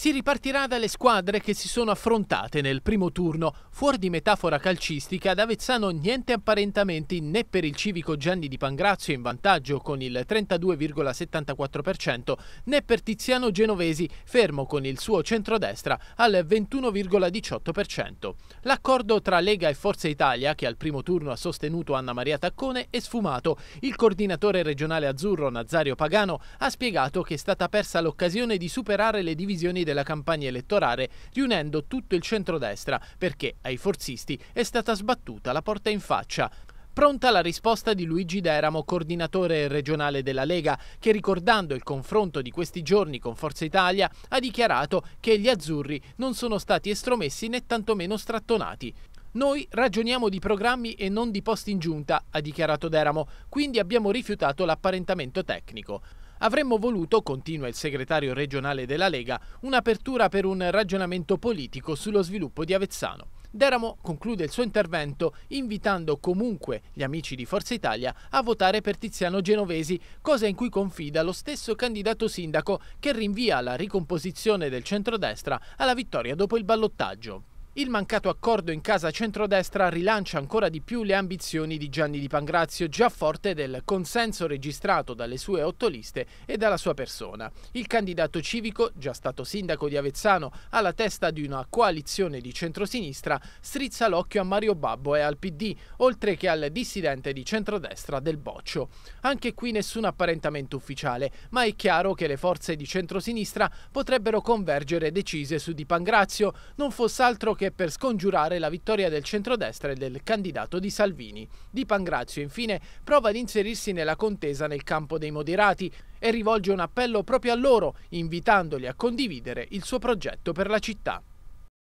Si ripartirà dalle squadre che si sono affrontate nel primo turno. Fuori di metafora calcistica, ad Avezzano niente apparentamenti né per il civico Gianni di Pangrazio in vantaggio con il 32,74% né per Tiziano Genovesi, fermo con il suo centrodestra al 21,18%. L'accordo tra Lega e Forza Italia, che al primo turno ha sostenuto Anna Maria Taccone, è sfumato. Il coordinatore regionale azzurro Nazario Pagano ha spiegato che è stata persa l'occasione di superare le divisioni del della campagna elettorale riunendo tutto il centrodestra perché ai forzisti è stata sbattuta la porta in faccia. Pronta la risposta di Luigi Deramo, coordinatore regionale della Lega, che ricordando il confronto di questi giorni con Forza Italia ha dichiarato che gli azzurri non sono stati estromessi né tantomeno strattonati. Noi ragioniamo di programmi e non di posti in giunta, ha dichiarato Deramo, quindi abbiamo rifiutato l'apparentamento tecnico. Avremmo voluto, continua il segretario regionale della Lega, un'apertura per un ragionamento politico sullo sviluppo di Avezzano. Deramo conclude il suo intervento invitando comunque gli amici di Forza Italia a votare per Tiziano Genovesi, cosa in cui confida lo stesso candidato sindaco che rinvia la ricomposizione del centrodestra alla vittoria dopo il ballottaggio. Il mancato accordo in casa centrodestra rilancia ancora di più le ambizioni di Gianni Di Pangrazio, già forte del consenso registrato dalle sue otto liste e dalla sua persona. Il candidato civico, già stato sindaco di Avezzano, alla testa di una coalizione di centrosinistra, strizza l'occhio a Mario Babbo e al PD, oltre che al dissidente di centrodestra del Boccio. Anche qui nessun apparentamento ufficiale, ma è chiaro che le forze di centrosinistra potrebbero convergere decise su Di Pangrazio, non fosse altro che che per scongiurare la vittoria del centrodestra e del candidato di Salvini. Di Pangrazio, infine, prova ad inserirsi nella contesa nel campo dei moderati e rivolge un appello proprio a loro, invitandoli a condividere il suo progetto per la città.